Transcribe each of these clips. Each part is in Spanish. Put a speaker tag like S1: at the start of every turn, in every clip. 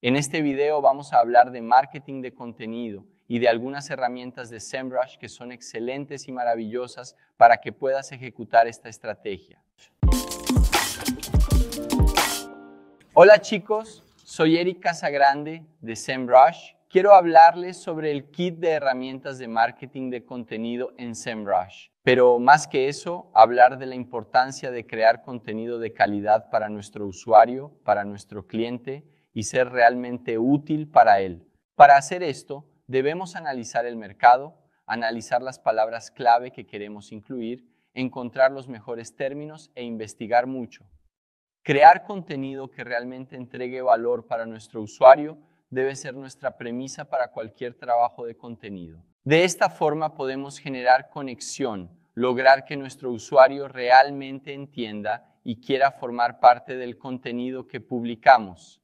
S1: En este video vamos a hablar de marketing de contenido y de algunas herramientas de SEMrush que son excelentes y maravillosas para que puedas ejecutar esta estrategia. Hola chicos, soy Eric Casagrande de SEMrush. Quiero hablarles sobre el kit de herramientas de marketing de contenido en SEMrush, pero más que eso, hablar de la importancia de crear contenido de calidad para nuestro usuario, para nuestro cliente y ser realmente útil para Él. Para hacer esto, debemos analizar el mercado, analizar las palabras clave que queremos incluir, encontrar los mejores términos e investigar mucho. Crear contenido que realmente entregue valor para nuestro usuario debe ser nuestra premisa para cualquier trabajo de contenido. De esta forma podemos generar conexión, lograr que nuestro usuario realmente entienda y quiera formar parte del contenido que publicamos.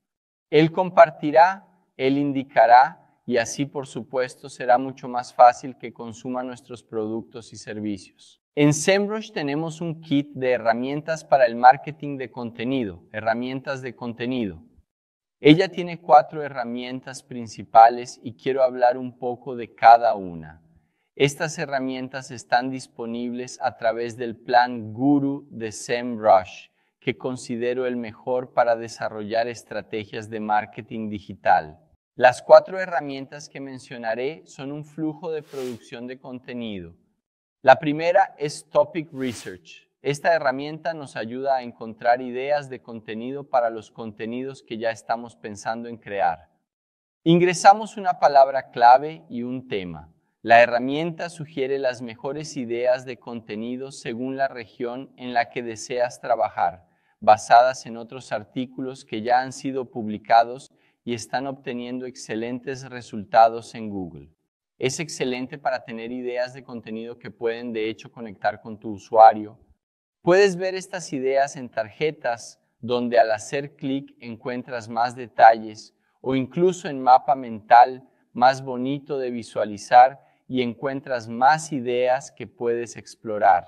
S1: Él compartirá, Él indicará y así por supuesto será mucho más fácil que consuma nuestros productos y servicios. En SEMrush tenemos un kit de herramientas para el marketing de contenido, herramientas de contenido. Ella tiene cuatro herramientas principales y quiero hablar un poco de cada una. Estas herramientas están disponibles a través del plan Guru de SEMrush que considero el mejor para desarrollar estrategias de marketing digital. Las cuatro herramientas que mencionaré son un flujo de producción de contenido. La primera es Topic Research. Esta herramienta nos ayuda a encontrar ideas de contenido para los contenidos que ya estamos pensando en crear. Ingresamos una palabra clave y un tema. La herramienta sugiere las mejores ideas de contenido según la región en la que deseas trabajar basadas en otros artículos que ya han sido publicados y están obteniendo excelentes resultados en Google. Es excelente para tener ideas de contenido que pueden de hecho conectar con tu usuario. Puedes ver estas ideas en tarjetas donde al hacer clic encuentras más detalles o incluso en mapa mental más bonito de visualizar y encuentras más ideas que puedes explorar.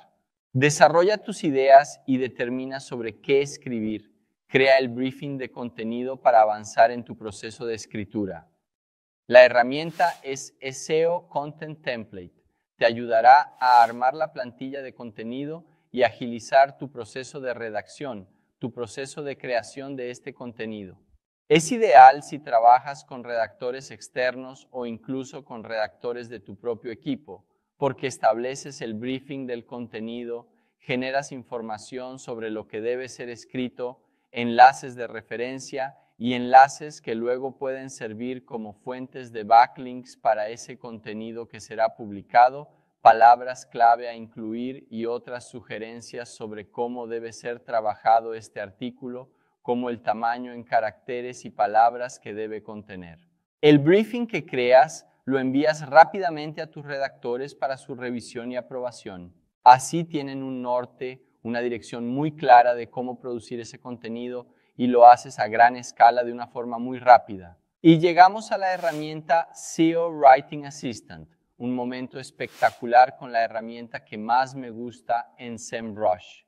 S1: Desarrolla tus ideas y determina sobre qué escribir. Crea el briefing de contenido para avanzar en tu proceso de escritura. La herramienta es SEO Content Template. Te ayudará a armar la plantilla de contenido y agilizar tu proceso de redacción, tu proceso de creación de este contenido. Es ideal si trabajas con redactores externos o incluso con redactores de tu propio equipo porque estableces el briefing del contenido, generas información sobre lo que debe ser escrito, enlaces de referencia y enlaces que luego pueden servir como fuentes de backlinks para ese contenido que será publicado, palabras clave a incluir y otras sugerencias sobre cómo debe ser trabajado este artículo, como el tamaño en caracteres y palabras que debe contener. El briefing que creas lo envías rápidamente a tus redactores para su revisión y aprobación. Así tienen un norte, una dirección muy clara de cómo producir ese contenido y lo haces a gran escala de una forma muy rápida. Y llegamos a la herramienta SEO Writing Assistant, un momento espectacular con la herramienta que más me gusta en SEMrush.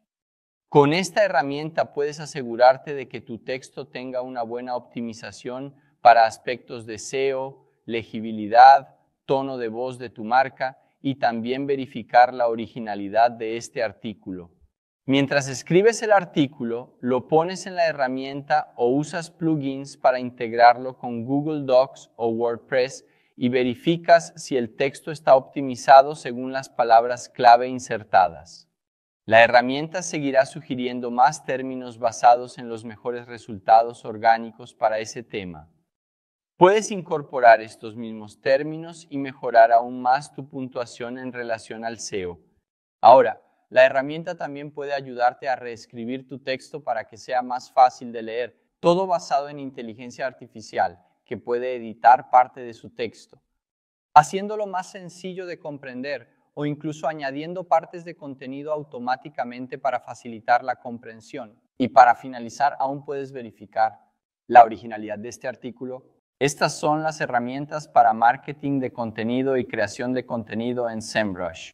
S1: Con esta herramienta puedes asegurarte de que tu texto tenga una buena optimización para aspectos de SEO, legibilidad, tono de voz de tu marca y también verificar la originalidad de este artículo. Mientras escribes el artículo, lo pones en la herramienta o usas plugins para integrarlo con Google Docs o WordPress y verificas si el texto está optimizado según las palabras clave insertadas. La herramienta seguirá sugiriendo más términos basados en los mejores resultados orgánicos para ese tema. Puedes incorporar estos mismos términos y mejorar aún más tu puntuación en relación al SEO. Ahora, la herramienta también puede ayudarte a reescribir tu texto para que sea más fácil de leer, todo basado en inteligencia artificial, que puede editar parte de su texto. Haciéndolo más sencillo de comprender o incluso añadiendo partes de contenido automáticamente para facilitar la comprensión. Y para finalizar, aún puedes verificar la originalidad de este artículo estas son las herramientas para marketing de contenido y creación de contenido en SEMrush.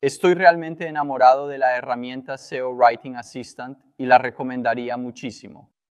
S1: Estoy realmente enamorado de la herramienta SEO Writing Assistant y la recomendaría muchísimo.